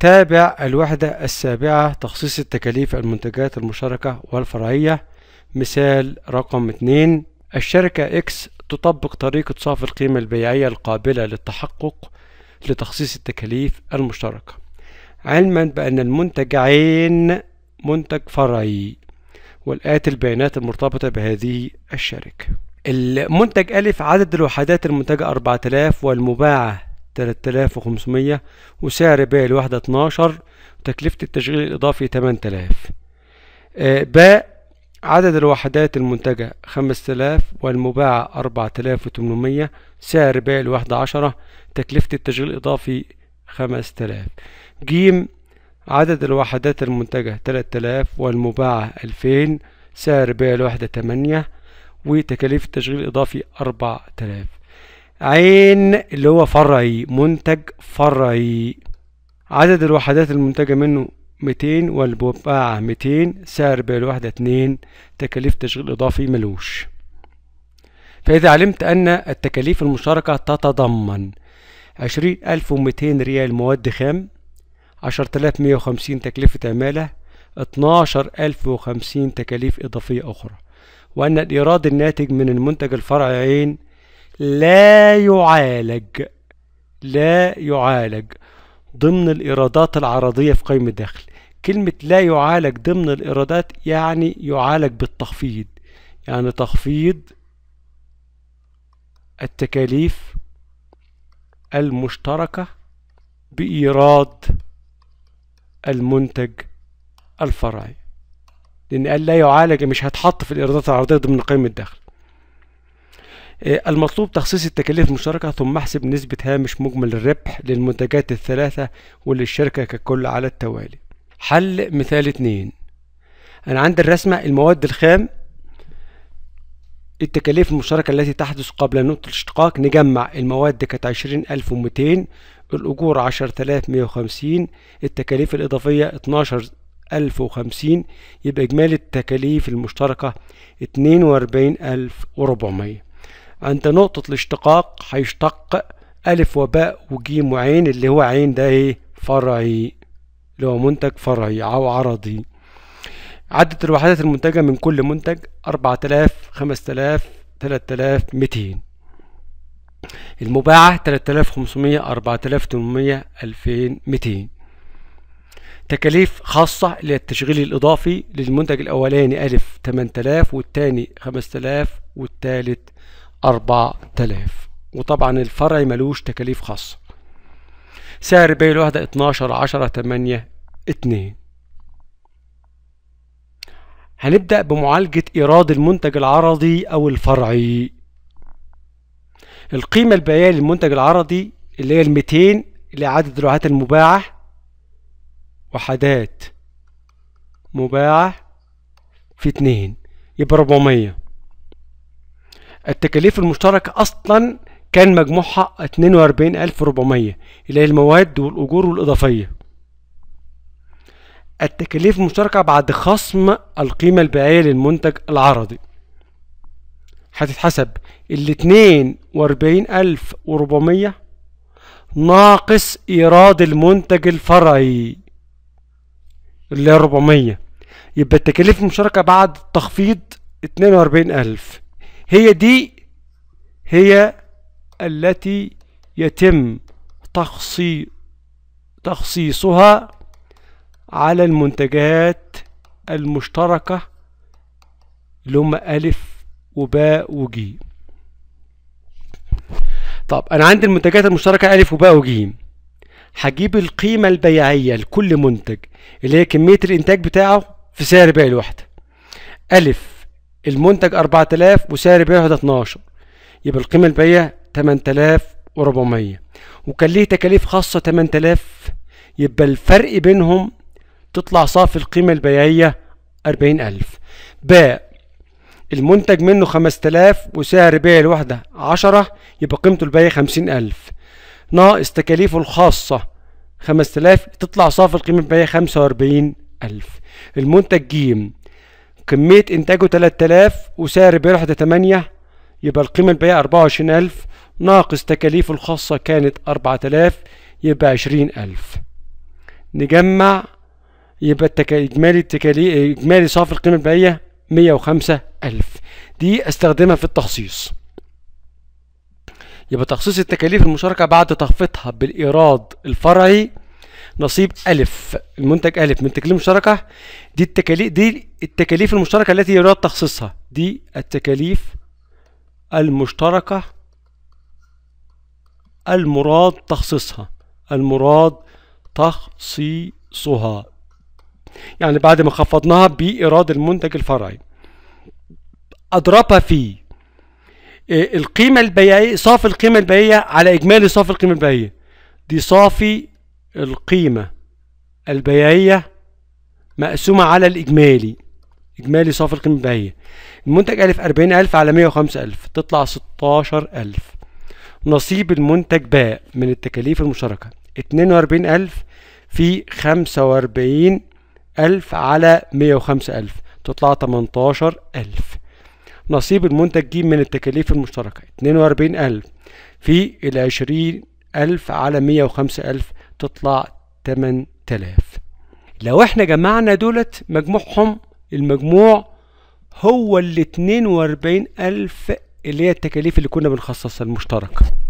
تابع الوحدة السابعة تخصيص التكاليف المنتجات المشتركة والفرعية مثال رقم 2 الشركة X تطبق طريقة صافي القيمة البيعية القابلة للتحقق لتخصيص التكاليف المشتركة علما بأن المنتج عين منتج فرعي والآت البيانات المرتبطة بهذه الشركة المنتج ألف عدد الوحدات المنتجة 4000 والمباعة 3500 وسعر باء الوحدة 12 وتكلفة التشغيل الإضافي 8000 آه، باء عدد الوحدات المنتجة 5000 والمباعة 4800 سعر باء الوحدة 10 تكلفة التشغيل الإضافي 5000 جيم عدد الوحدات المنتجة 3000 والمباعة 2000 سعر بيع الوحدة 8 وتكاليف التشغيل الإضافي 4000 عين اللي هو فرعي منتج فرعي عدد الوحدات المنتجة منه 200 والبقاعة 200 سعر بيع الوحدة 2 تكاليف تشغيل إضافي ملوش فإذا علمت أن التكاليف المشتركة تتضمن 20200 ريال مواد خام 10150 تكلفة عمالة 12050 تكاليف إضافية أخرى وأن الإيراد الناتج من المنتج الفرعي عين لا يعالج لا يعالج ضمن الإيرادات العرضية في قيم الدخل كلمة لا يعالج ضمن الإيرادات يعني يعالج بالتخفيض يعني تخفيض التكاليف المشتركة بإيراد المنتج الفرعي لأن قال لا يعالج مش هتحط في الإيرادات العرضية ضمن قيمة الدخل آه، المطلوب تخصيص التكاليف المشتركة ثم احسب نسبة هامش مجمل الربح للمنتجات الثلاثة وللشركة ككل على التوالي حل مثال اتنين أنا عندي الرسمة المواد الخام التكاليف المشتركة التي تحدث قبل نقطة الاشتقاق نجمع المواد كانت عشرين ألف ومتين الأجور عشر تلاف مية وخمسين التكاليف الإضافية اتناشر ألف وخمسين يبقى إجمالي التكاليف المشتركة اتنين وأربعين ألف وربعمية عند نقطة الاشتقاق هيشتق ألف وباء وجيم وعين اللي هو عين ده إيه فرعي اللي هو منتج فرعي أو عرضي عدة الوحدات المنتجة من كل منتج أربعة آلاف خمسة آلاف تلات آلاف ميتين المباعة تلات آلاف خمسمية أربعة آلاف تمنمية ألفين ميتين تكاليف خاصة للتشغيل الإضافي للمنتج الأولاني ألف تمن تلاف والتاني خمس تلاف والتالت 4000 وطبعا الفرع ملوش تكاليف خاصة سعر بيع الوحدة 12 10 8 2 هنبدأ بمعالجة إيراد المنتج العرضي أو الفرعي القيمة البيعية للمنتج العرضي اللي هي ال 200 لعدد الوحدات المباعة وحدات مباعة في 2 يبقى 400 التكاليف المشتركة أصلا كان مجموعها 42400 اللي هي المواد والأجور والإضافية التكاليف المشتركة بعد خصم القيمة البيعية للمنتج العرضي هتتحسب ال 42400 ناقص إيراد المنتج الفرعي اللي هي 400 يبقى التكاليف المشتركة بعد التخفيض 42000 هي دي هي التي يتم تخصي تخصيصها على المنتجات المشتركة اللي هم ألف وباء وجيم طب أنا عندي المنتجات المشتركة ألف وباء وجيم هجيب القيمة البيعية لكل منتج اللي هي كمية الإنتاج بتاعه في سعر بيع الوحدة ألف المنتج 4000 وسعر بيعه ده 12 يبقى القيمة البيعية 8400 وكان ليه تكاليف خاصة 8000 يبقى الفرق بينهم تطلع صافي القيمة البيعية 40000 باء المنتج منه 5000 وسعر بيع الوحدة 10 يبقى قيمته البيعية 50000 ناقص تكاليفه الخاصة 5000 تطلع صافي القيمة البيعية 45000 المنتج جيم كمية إنتاجه 3000 وسعر بيع واحدة تمانية يبقى القيمة البيعية 24000 ناقص تكاليفه الخاصة كانت 4000 يبقى 20000 نجمع يبقى التكا... إجمالي التكالي... إجمالي صافي القيمة البيعية 105000 دي أستخدمها في التخصيص يبقى تخصيص التكاليف المشاركة بعد تخفيضها بالإيراد الفرعي نصيب ألف المنتج ألف من تكاليف مشتركة دي التكاليف دي التكاليف المشتركة التي يراد تخصيصها دي التكاليف المشتركة المراد تخصيصها المراد تخصيصها يعني بعد ما خفضناها بإيراد المنتج الفرعي أضربها في آه، القيمة البيعية صافي القيمة البيعية على إجمالي صافي القيمة البيعية دي صافي القيمة البيعية مقسومة على الإجمالي إجمالي صافي القيمة البيعية المنتج ألف أربعين ألف على مية وخمسة ألف تطلع ستاشر ألف نصيب المنتج باء من التكاليف المشتركة اتنين وأربعين ألف في خمسة وأربعين ألف على مية وخمسة ألف تطلع تمنتاشر ألف نصيب المنتج ج من التكاليف المشتركة اتنين وأربعين ألف في العشرين ألف على مية وخمسة ألف تطلع 8000 لو احنا جمعنا دولت مجموعهم المجموع هو ال 42000 اللي هي التكاليف اللي كنا بنخصصها المشتركه